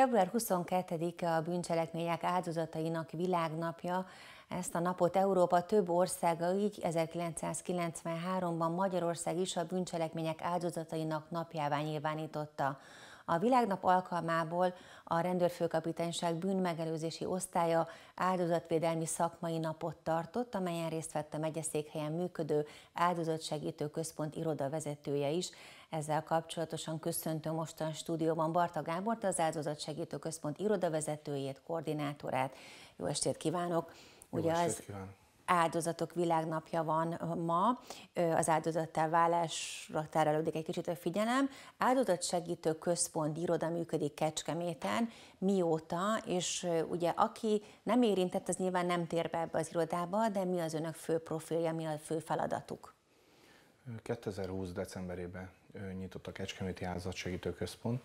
Február 22-e a bűncselekmények áldozatainak világnapja. Ezt a napot Európa több országa, így 1993-ban Magyarország is a bűncselekmények áldozatainak napjává nyilvánította. A világnap alkalmából a rendőrfőkapitányság bűnmegelőzési osztálya áldozatvédelmi szakmai napot tartott, amelyen részt vett a megyeszékhelyen működő áldozatsegítő központ irodavezetője is. Ezzel kapcsolatosan köszöntöm mostan stúdióban Barta Gábort, az áldozatsegítő központ irodavezetőjét, koordinátorát. Jó estét kívánok! Jó Ugye az áldozatok világnapja van ma, az áldozattá válásra terelődik egy kicsit a figyelem. Áldozatsegítő központ iroda működik Kecskeméten, mióta, és ugye aki nem érintett, az nyilván nem tér be ebbe az irodába, de mi az önök fő profilja, mi a fő feladatuk? 2020. decemberében nyitott a Kecskeméti Áldozatsegítő Központ.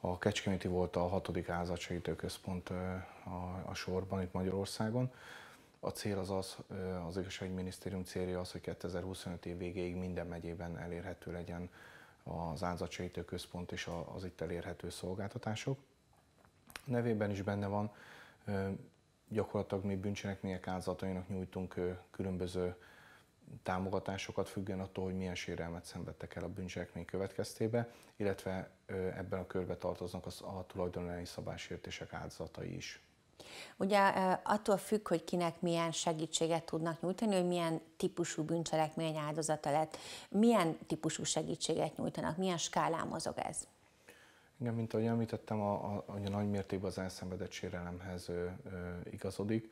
A Kecskeméti volt a hatodik áldozatsegítő központ a, a sorban itt Magyarországon. A cél az az, az igazságügyminisztérium célja az, hogy 2025 év végéig minden megyében elérhető legyen az áldozatsegítő központ és az itt elérhető szolgáltatások. A nevében is benne van, gyakorlatilag mi bűncselekmények áldozatainak nyújtunk különböző támogatásokat függően attól, hogy milyen sérelmet szenvedtek el a bűncselekmény következtébe, illetve ebben a körbe tartoznak a tulajdonelemi szabásértések áldozatai is. Ugye attól függ, hogy kinek milyen segítséget tudnak nyújtani, hogy milyen típusú bűncselekmény áldozata lett, milyen típusú segítséget nyújtanak, milyen skálán mozog ez. Igen, mint ahogy említettem, a, a, a nagy mértékben az elszenvedett sérelemhez ö, ö, igazodik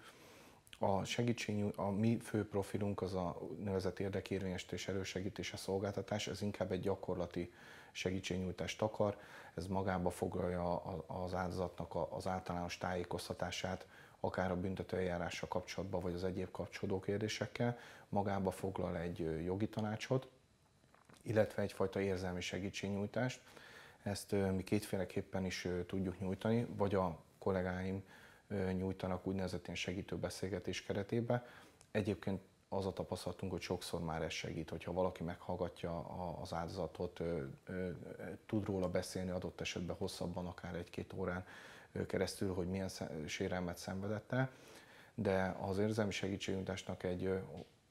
a segítségnyúj, a mi fő profilunk az a nevezett érdekérvényesítés elősegítése szolgáltatás, ez inkább egy gyakorlati segítségnyújtást akar, ez magába foglalja az áldozatnak az általános tájékoztatását, akár a büntetőeljárással kapcsolatban, vagy az egyéb kapcsolódó kérdésekkel, magába foglal egy jogi tanácsot, illetve egyfajta érzelmi segítségnyújtást. Ezt mi kétféleképpen is tudjuk nyújtani, vagy a kollégáim nyújtanak úgynevezett ilyen segítő beszélgetés keretében. Egyébként az a tapasztalatunk, hogy sokszor már ez segít, hogyha valaki meghallgatja az áldozatot, tud róla beszélni adott esetben hosszabban, akár egy-két órán keresztül, hogy milyen sérelmet szenvedett el, de az érzelmi segítségnyújtásnak egy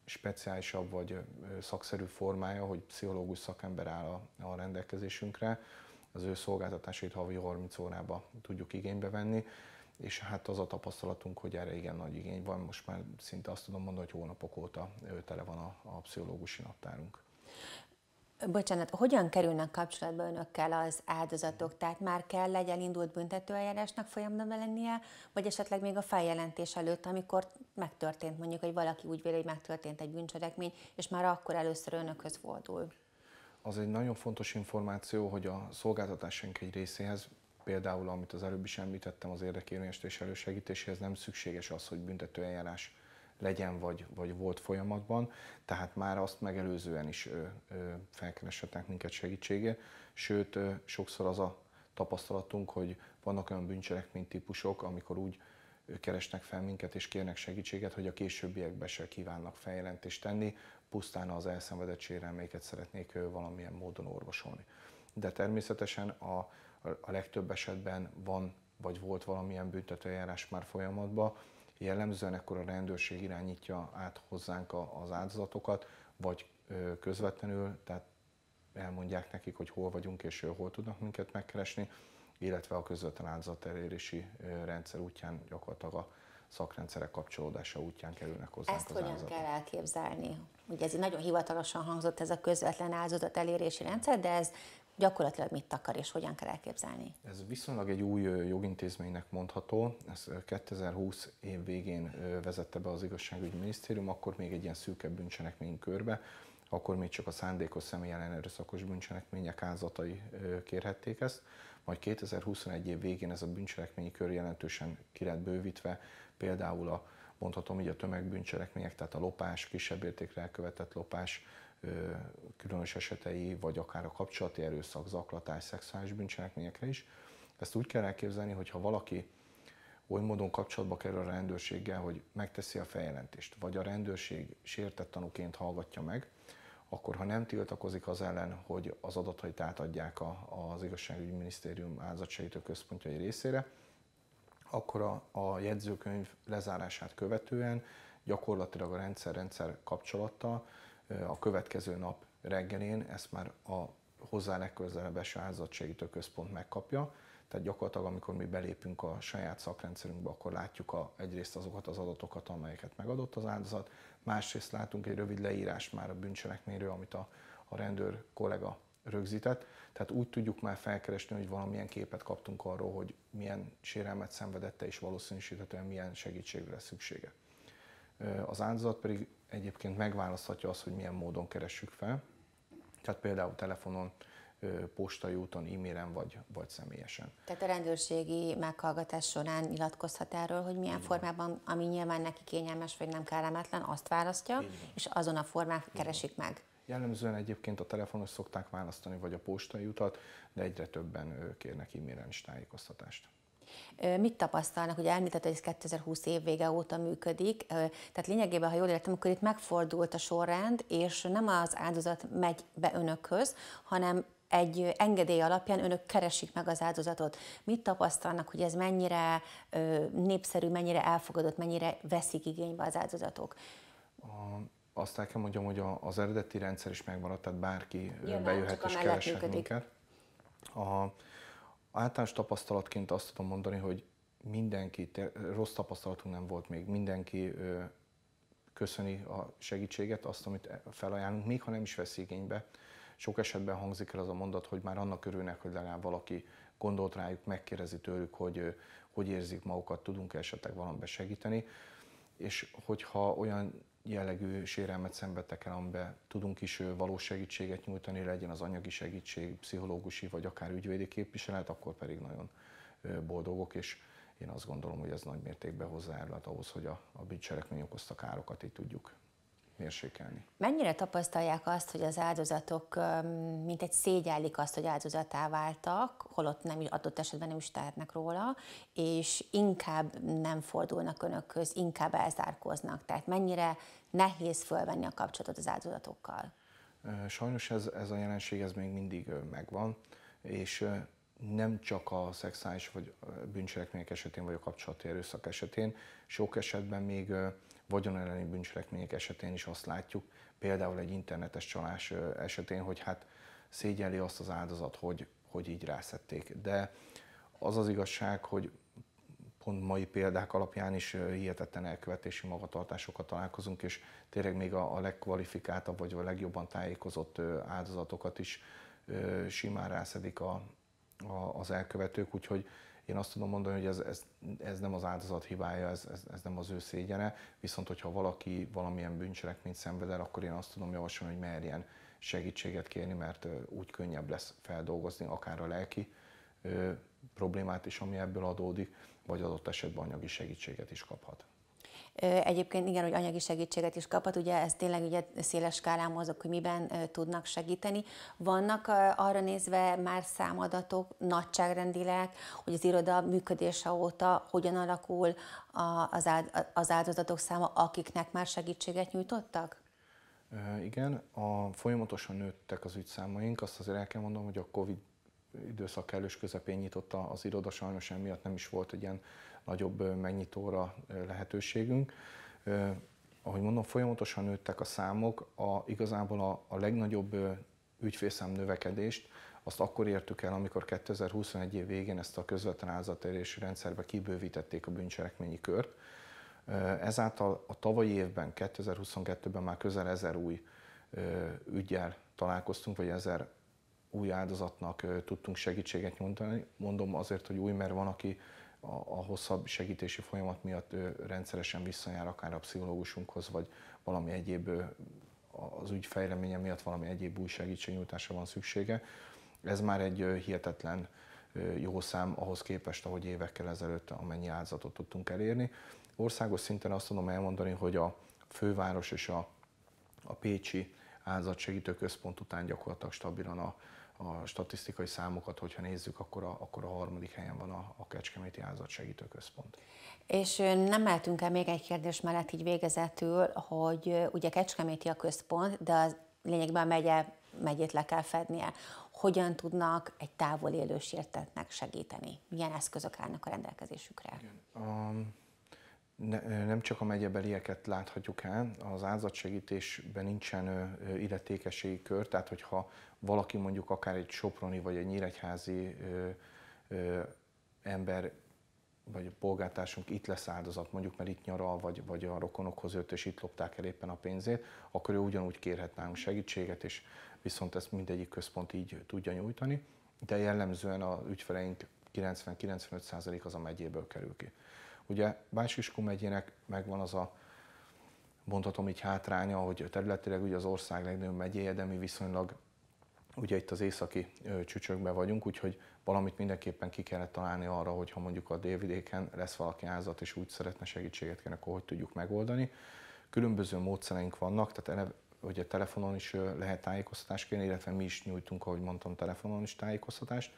speciálisabb vagy szakszerű formája, hogy pszichológus szakember áll a, a rendelkezésünkre, az ő szolgáltatásait havi 30 órába tudjuk igénybe venni és hát az a tapasztalatunk, hogy erre igen nagy igény van. Most már szinte azt tudom mondani, hogy hónapok óta tele van a, a pszichológusi naptárunk. Bocsánat, hogyan kerülnek kapcsolatba önökkel az áldozatok? Tehát már kell legyen indult büntetőeljárásnak folyamatban lennie, vagy esetleg még a feljelentés előtt, amikor megtörtént mondjuk, hogy valaki úgy véli, hogy megtörtént egy bűncselekmény, és már akkor először önökhöz fordul? Az egy nagyon fontos információ, hogy a szolgáltatásunk egy részéhez például, amit az előbb is említettem, az érdekérvényesítés elősegítéséhez nem szükséges az, hogy büntetőeljárás legyen vagy, vagy volt folyamatban, tehát már azt megelőzően is felkereshetnek minket segítsége, sőt ö, sokszor az a tapasztalatunk, hogy vannak olyan bűncselekmény típusok, amikor úgy keresnek fel minket és kérnek segítséget, hogy a későbbiekben se kívánnak feljelentést tenni, pusztán az elszenvedett sérelméket szeretnék valamilyen módon orvosolni. De természetesen a a legtöbb esetben van vagy volt valamilyen büntetőjárás már folyamatban. Jellemzően ekkor a rendőrség irányítja át hozzánk az áldozatokat, vagy közvetlenül, tehát elmondják nekik, hogy hol vagyunk és hol tudnak minket megkeresni, illetve a közvetlen áldozat elérési rendszer útján gyakorlatilag a szakrendszerek kapcsolódása útján kerülnek hozzá. Ezt hogyan áldozatok. kell elképzelni? Ugye ez nagyon hivatalosan hangzott ez a közvetlen áldozat elérési rendszer, de ez gyakorlatilag mit akar és hogyan kell elképzelni? Ez viszonylag egy új jogintézménynek mondható. Ez 2020 év végén vezette be az igazságügyi minisztérium, akkor még egy ilyen szűkebb bűncselekmény körbe, akkor még csak a szándékos személy ellen erőszakos bűncselekmények ázatai kérhették ezt. Majd 2021 év végén ez a bűncselekményi kör jelentősen ki lett bővítve, például a mondhatom így a tömegbűncselekmények, tehát a lopás, kisebb értékre elkövetett lopás, különös esetei, vagy akár a kapcsolati erőszak, zaklatás, szexuális bűncselekményekre is. Ezt úgy kell elképzelni, hogy ha valaki oly módon kapcsolatba kerül a rendőrséggel, hogy megteszi a feljelentést, vagy a rendőrség sértett tanúként hallgatja meg, akkor ha nem tiltakozik az ellen, hogy az adatait átadják az igazságügyi minisztérium áldozatságító központjai részére, akkor a, a jegyzőkönyv lezárását követően gyakorlatilag a rendszer-rendszer kapcsolattal a következő nap reggelén ezt már a hozzá legközelebb eső segítő központ megkapja. Tehát gyakorlatilag, amikor mi belépünk a saját szakrendszerünkbe, akkor látjuk a, egyrészt azokat az adatokat, amelyeket megadott az áldozat, másrészt látunk egy rövid leírást már a bűncselekményről, amit a, a rendőr kollega rögzített. Tehát úgy tudjuk már felkeresni, hogy valamilyen képet kaptunk arról, hogy milyen sérelmet szenvedette, és valószínűsíthetően milyen segítségre szüksége. Az áldozat pedig egyébként megválaszthatja azt, hogy milyen módon keressük fel. Tehát például telefonon, postai úton, e-mailen vagy, vagy személyesen. Tehát a rendőrségi meghallgatás során nyilatkozhat erről, hogy milyen Igen. formában, ami nyilván neki kényelmes vagy nem kellemetlen, azt választja, Igen. és azon a formán Igen. keresik meg. Jellemzően egyébként a telefonos szokták választani, vagy a postai utat, de egyre többen kérnek e-mailen is tájékoztatást. Mit tapasztalnak? hogy elmített, hogy ez 2020 év vége óta működik, tehát lényegében, ha jól értem, akkor itt megfordult a sorrend, és nem az áldozat megy be önökhöz, hanem egy engedély alapján önök keresik meg az áldozatot. Mit tapasztalnak, hogy ez mennyire népszerű, mennyire elfogadott, mennyire veszik igénybe az áldozatok? Azt el kell mondjam, hogy az eredeti rendszer is megmaradt, tehát bárki Nyilván, bejöhet és kereshet minket. A, általános tapasztalatként azt tudom mondani, hogy mindenki, rossz tapasztalatunk nem volt még, mindenki köszöni a segítséget, azt, amit felajánlunk, még ha nem is vesz igénybe. Sok esetben hangzik el az a mondat, hogy már annak örülnek, hogy legalább valaki gondolt rájuk, megkérdezi tőlük, hogy hogy érzik magukat, tudunk -e esetleg valamiben segíteni. És hogyha olyan jellegű sérelmet el, amiben tudunk is valós segítséget nyújtani, legyen az anyagi segítség, pszichológusi vagy akár ügyvédi képviselet, akkor pedig nagyon boldogok, és én azt gondolom, hogy ez nagy mértékben hozzájárulhat ahhoz, hogy a, a bűncselekmény okozta károkat így tudjuk mérsékelni. Mennyire tapasztalják azt, hogy az áldozatok mint egy szégyellik azt, hogy áldozatá váltak, holott nem adott esetben nem is tehetnek róla, és inkább nem fordulnak önökhöz, inkább elzárkoznak. Tehát mennyire nehéz fölvenni a kapcsolatot az áldozatokkal? Sajnos ez, ez a jelenség ez még mindig megvan, és nem csak a szexuális vagy bűncselekmények esetén, vagy a kapcsolati erőszak esetén, sok esetben még vagyon elleni bűncselekmények esetén is azt látjuk, például egy internetes csalás esetén, hogy hát szégyeli azt az áldozat, hogy, hogy így rászették. De az az igazság, hogy pont mai példák alapján is hihetetlen elkövetési magatartásokat találkozunk, és tényleg még a, a legkvalifikáltabb vagy a legjobban tájékozott áldozatokat is simán rászedik a, a, az elkövetők, úgyhogy én azt tudom mondani, hogy ez, ez, ez nem az áldozat hibája, ez, ez, ez nem az ő szégyene, viszont hogyha valaki valamilyen bűncselekményt szenved el, akkor én azt tudom javasolni, hogy merjen segítséget kérni, mert úgy könnyebb lesz feldolgozni akár a lelki ö, problémát is, ami ebből adódik, vagy adott esetben anyagi segítséget is kaphat. Egyébként igen, hogy anyagi segítséget is kaphat, ugye ez tényleg ugye széles skálán mozog, hogy miben tudnak segíteni. Vannak arra nézve már számadatok, nagyságrendileg, hogy az iroda működése óta hogyan alakul az áldozatok száma, akiknek már segítséget nyújtottak? Igen, a folyamatosan nőttek az ügyszámaink, azt azért el kell mondom, hogy a Covid időszak elős közepén nyitotta az iroda, sajnos emiatt nem is volt egy ilyen nagyobb megnyitóra lehetőségünk. Ahogy mondom, folyamatosan nőttek a számok, a, igazából a, a legnagyobb ügyfélszám növekedést, azt akkor értük el, amikor 2021 év végén ezt a közvetlen áldozatérési rendszerbe kibővítették a bűncselekményi kört. Ezáltal a tavalyi évben, 2022-ben már közel ezer új ügyel találkoztunk, vagy ezer új áldozatnak tudtunk segítséget nyújtani. Mondom azért, hogy új, mert van, aki a hosszabb segítési folyamat miatt ő rendszeresen visszajár akár a pszichológusunkhoz, vagy valami egyéb az ügy fejleménye miatt valami egyéb új segítségnyújtásra van szüksége. Ez már egy hihetetlen jó szám ahhoz képest, ahogy évekkel ezelőtt amennyi áldozatot tudtunk elérni. Országos szinten azt tudom elmondani, hogy a főváros és a, a Pécsi áldozatsegítő központ után gyakorlatilag stabilan a, a statisztikai számokat, hogyha nézzük, akkor a, akkor a harmadik helyen van a, a Kecskeméti segítő Központ. És nem mehetünk el még egy kérdés mellett így végezetül, hogy ugye Kecskeméti a központ, de az lényegben a megye, megyét le kell fednie. Hogyan tudnak egy távol élő sértetnek segíteni? Milyen eszközök állnak a rendelkezésükre? Igen. Um, nem csak a megyebelieket láthatjuk el, az áldozatsegítésben nincsen illetékeségi kör, tehát hogyha valaki mondjuk akár egy soproni vagy egy nyíregyházi ember vagy a polgártársunk itt lesz áldozat, mondjuk mert itt nyaral, vagy, vagy a rokonokhoz jött, és itt lopták el éppen a pénzét, akkor ő ugyanúgy kérhet nálunk segítséget, és viszont ezt mindegyik központ így tudja nyújtani, de jellemzően a ügyfeleink 90-95% az a megyéből kerül ki. Ugye Bácskiskó megyének megvan az a mondhatom így hátránya, hogy területileg ugye az ország legnagyobb megyéje, de mi viszonylag ugye itt az északi csücsökben vagyunk, úgyhogy valamit mindenképpen ki kellett találni arra, hogy ha mondjuk a délvidéken lesz valaki házat és úgy szeretne segítséget kérni, akkor hogy tudjuk megoldani. Különböző módszereink vannak, tehát eleve, ugye telefonon is lehet tájékoztatást kérni, illetve mi is nyújtunk, ahogy mondtam, telefonon is tájékoztatást.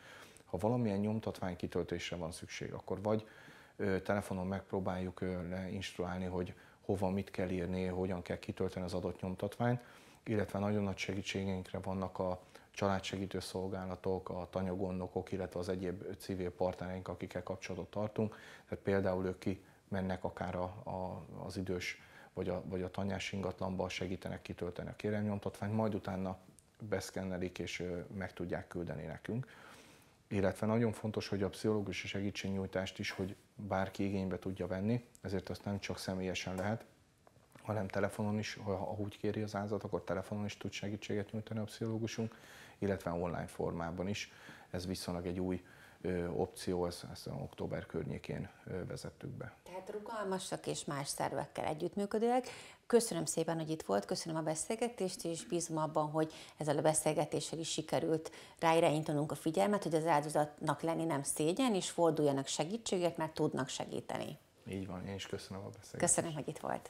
Ha valamilyen nyomtatvány kitöltésre van szükség, akkor vagy telefonon megpróbáljuk instruálni, hogy hova mit kell írni, hogyan kell kitölteni az adott nyomtatványt, illetve nagyon nagy segítségünkre vannak a családsegítő szolgálatok, a tanyagondokok, illetve az egyéb civil partnereink, akikkel kapcsolatot tartunk. Tehát például ők ki mennek akár a, a, az idős vagy a, vagy a tanyás ingatlanba, segítenek kitölteni a kérelmnyomtatványt, majd utána beszkennelik és meg tudják küldeni nekünk illetve nagyon fontos, hogy a pszichológusi segítségnyújtást is, hogy bárki igénybe tudja venni, ezért azt nem csak személyesen lehet, hanem telefonon is, ha úgy kéri az áldozat, akkor telefonon is tud segítséget nyújtani a pszichológusunk, illetve online formában is. Ez viszonylag egy új opció, ezt, ezt október környékén vezettük be. Tehát rugalmasak és más szervekkel együttműködőek. Köszönöm szépen, hogy itt volt, köszönöm a beszélgetést, és bízom abban, hogy ezzel a beszélgetéssel is sikerült ráirányítanunk a figyelmet, hogy az áldozatnak lenni nem szégyen, és forduljanak segítséget, mert tudnak segíteni. Így van, én is köszönöm a beszélgetést. Köszönöm, hogy itt volt.